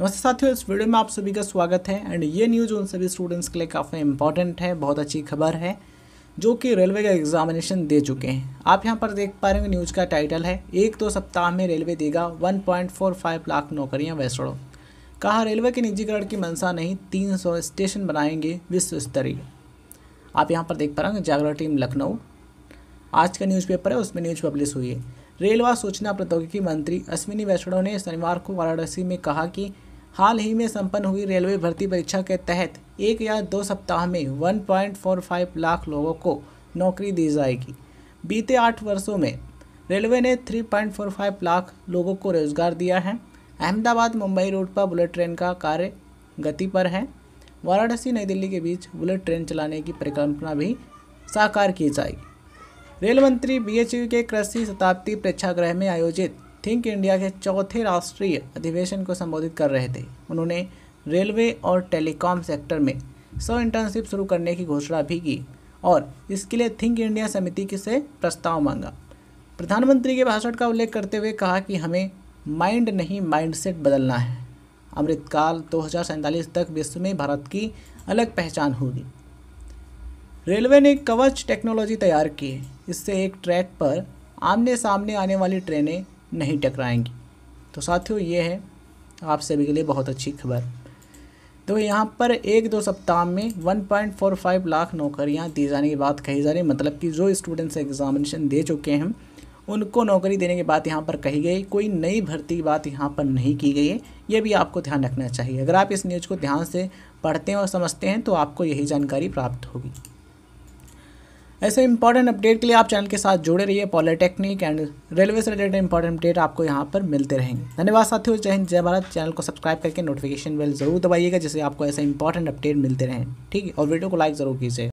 नमस्ते साथियों इस वीडियो में आप सभी का स्वागत है एंड ये न्यूज़ उन सभी स्टूडेंट्स के लिए काफ़ी इंपॉर्टेंट है बहुत अच्छी खबर है जो कि रेलवे का एग्जामिनेशन दे चुके हैं आप यहाँ पर देख पा रहे हो न्यूज़ का टाइटल है एक दो सप्ताह में रेलवे देगा 1.45 लाख नौकरियाँ वैसड़ो कहा रेलवे के निजीकरण की मंशा नहीं तीन स्टेशन बनाएंगे विश्व स्तरीय आप यहाँ पर देख पा रहे हो जागरण टीम लखनऊ आज का न्यूज़पेपर है उसमें न्यूज़ पब्लिश हुई है रेलवा सूचना प्रौद्योगिकी मंत्री अश्विनी वैष्णव ने शनिवार को वाराणसी में कहा कि हाल ही में संपन्न हुई रेलवे भर्ती परीक्षा के तहत एक या दो सप्ताह में 1.45 लाख लोगों को नौकरी दी जाएगी बीते आठ वर्षों में रेलवे ने 3.45 लाख लोगों को रोजगार दिया है अहमदाबाद मुंबई रोड पर बुलेट ट्रेन का कार्य गति पर है वाराणसी नई दिल्ली के बीच बुलेट ट्रेन चलाने की परिकल्पना भी साकार की जाएगी रेल मंत्री बी के कृषि शताब्दी प्रेक्षागृह में आयोजित थिंक इंडिया के चौथे राष्ट्रीय अधिवेशन को संबोधित कर रहे थे उन्होंने रेलवे और टेलीकॉम सेक्टर में सौ इंटर्नशिप शुरू करने की घोषणा भी की और इसके लिए थिंक इंडिया समिति की से प्रस्ताव मांगा प्रधानमंत्री के भाषण का उल्लेख करते हुए कहा कि हमें माइंड नहीं माइंडसेट बदलना है अमृतकाल दो तक विश्व में भारत की अलग पहचान होगी रेलवे ने कवच टेक्नोलॉजी तैयार की इससे एक ट्रैक पर आमने सामने आने वाली ट्रेनें नहीं टकराएंगी तो साथियों ये है आप सभी के लिए बहुत अच्छी खबर तो यहाँ पर एक दो सप्ताह में 1.45 लाख नौकरियाँ दी जाने की बात कही जा रही है मतलब कि जो स्टूडेंट्स एग्ज़ामिनेशन दे चुके हैं उनको नौकरी देने की बात यहाँ पर कही गई कोई नई भर्ती की बात यहाँ पर नहीं की गई है ये भी आपको ध्यान रखना चाहिए अगर आप इस न्यूज़ को ध्यान से पढ़ते हैं और समझते हैं तो आपको यही जानकारी प्राप्त होगी ऐसे इंपॉर्टेंट अपडेट के लिए आप चैनल के साथ जुड़े रहिए पॉलिटेक्निक एंड रेलवे से रिलेटेड इंपॉर्टेंट अपडेट आपको यहाँ पर मिलते रहेंगे धन्यवाद साथियों जय हिंद जय भारत चैनल को सब्सक्राइब करके नोटिफिकेशन बेल जरूर दबाइएगा जिससे आपको ऐसे इंपॉर्टेंट अपडेट मिलते रहें ठीक है और वीडियो को लाइक जरूर कीजिए